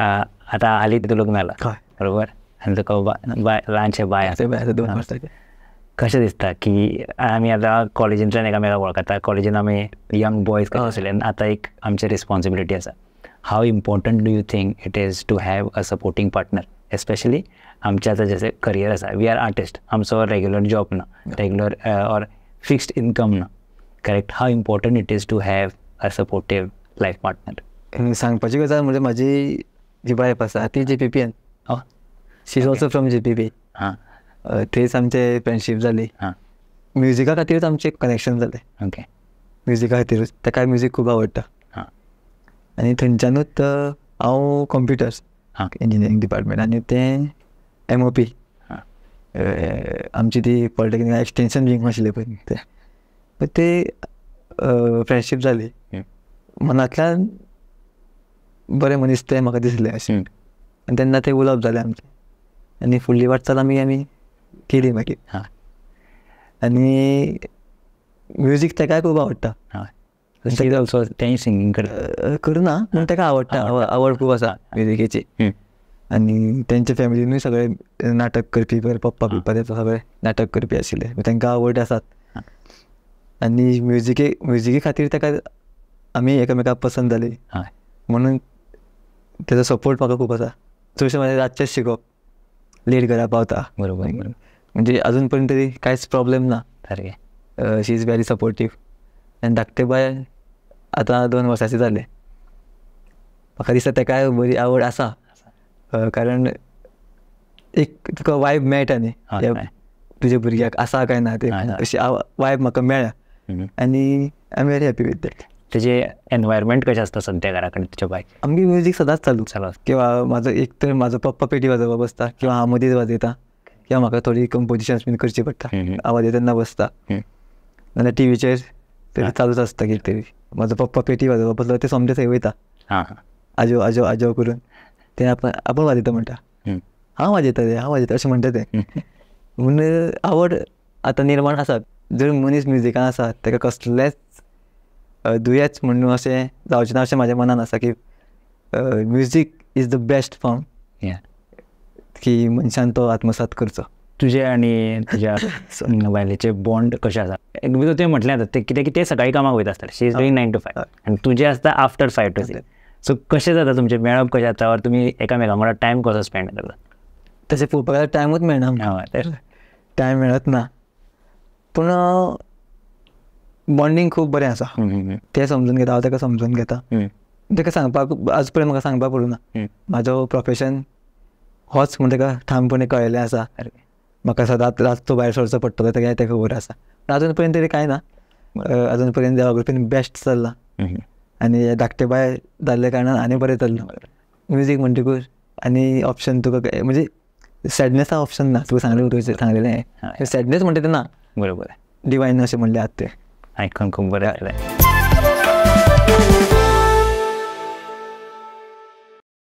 आता आली तिथे लग्नाला बरोबर आणि तो बाय बाय लहानशा बाय दोन कशें दिसता की आमी आतां कॉलेजींतल्यान एकामेका वळखता कॉलेजीन आमी यंग बॉयज कसं असेल आता एक आमची रिस्पॉन्सिबिलिटी असा how important do you think it is to have a supporting partner especially आमचें आतां जशें करियर असा वी आर आर्टिस्ट आमचो रेग्युलर जॉब ना रेग्युलर ऑर फिक्स्ड इन्कम ना correct how important it is to have a supportive life partner सांगपाची गजाल म्हणजे माझी जिबाळे पासा ती जी पी पी एन शी also from G P P थंयच आमचे फ्रेंडशीप जाली म्युझिका खातीरच आमचें कनेक्शन जालें ओके म्युझिका खातीरूच ताका म्युझीक खूब आवडटा आनी थंयच्यानूच हांव कॉम्प्युटर्स इंजिनियरींग डिपार्टमेंट आनी तें एम ओ पी आमची ती पॉलिटेक्निकल एक्सटेंशन जिंक आशिल्लें पळय ते फ्रेंडशीप जाली मनांतल्यान बरे मनीस ते म्हाका दिसले अशें आनी तेन्ना ते उलोवप जाले आमचे आनी फुडली वाटचाल आमी आमी केली मागीर हां आनी म्युजीक तेकाय खूब आवडटा हय ऑल्सो तेंय सिंगींग करना पूण तेका आवडटा आवड खूब आसा म्युजिकेची आनी तेंच्या फॅमिलीनूय सगळे नाटक करपी पप्पा बिप्पा ते सगळे नाटक करपी आशिल्ले तेंकां आवड आसात आनी म्युजिके म्युजिके खातीर तेका आमी एकामेकाक पसंत जाली म्हणून त्याचा सपोर्ट म्हाका खूब आसा चडशें माझ्या रातचेंच शिकव लेट करा पावता बरोबर म्हणजे अजूनपर्यंत तरी काहीच प्रॉब्लेम ना सारकें शी इज व्हेरी सपोर्टिव्ह आणि धाकटे बाय आता दोन वर्षाचे जालें म्हाका दिसता काय बरी आवड असा कारण एक तुका वायब मेळटा न्ही तुज्या भुरग्याक आसा काय ना ते अशी वायब म्हाका मेळ्ळ्या आनी I am very happy with that त्याचे एन्व्हायरमेंट कसे असतात सध्या घराकडे त्याच्या बाय आमची म्युझिक सदांच चालू चालू किंवा माझं एक तर माझं पप्पा पेटी वाजवा बसता किंवा हांव मदींच वाजयता किंवा म्हाका थोडी कंपोजिशन्स बीन करची पडटा आवाज येताना बसता नाल्यार टीव्हीचेर तरी चालूच असता कितें तरी म्हाजो पप्पा पेटी वाजोवप बसलो ते सोमते थंय वयता आजो आजो आजो करून ते आपण आपण वाजयता म्हणटा हांव वाजयता ते हांव वाजयता अशें म्हणटा ते म्हणून आवड आतां निर्माण आसा जर मनीस म्युझिकान आसा ताका कसलेंच दुयेंच म्हणून अशें जावचें ना अशें म्हाज्या मनान आसा की music is the best form की मनशान तो आत्मसात करचो तुजे आनी तुज्या बायलेचे बॉन्ड कशें आसा बिकॉज तुवें म्हटलें आतां तें कितें की ते सकाळीं कामाक वयता आसता she is doing nine to five आनी तुजें आसता after five to six so कशें जाता तुमचें मेळप कशें जाता वर तुमी एकामेका वांगडा टायम कसो स्पेंड करता तशें पळोवपाक गेल्यार टायमूच मेळना हय टायम मेळत ना पूण बॉन्डिंग खूप बरें आसा तें समजून घेता हांव ताका समजून घेता ताका सांगपाक आज पर्यंत म्हाका सांगपाक ना म्हाजो प्रोफेशन होच म्हूण ताका ठामपणे कळिल्लें आसा म्हाका सदांच रातचो भायर सरचो पडटलो तेका ताका खबर आसा पूण अजून पर्यंत तरी कांय ना अजून पर्यंत देवाकृपेन बेस्ट चल्लां आनी धाकटे बाय जाल्ले कारणान आनी बरें चल्लां म्युजीक म्हणटकूच आनी ऑप्शन तुका म्हणजे सॅडनेसा ऑप्शन ना तुका सांगलें सांगलेलें सॅडनेस म्हणटा तें ना बरोबर डिवायन अशें म्हणलें आत तें आइकनको बोराले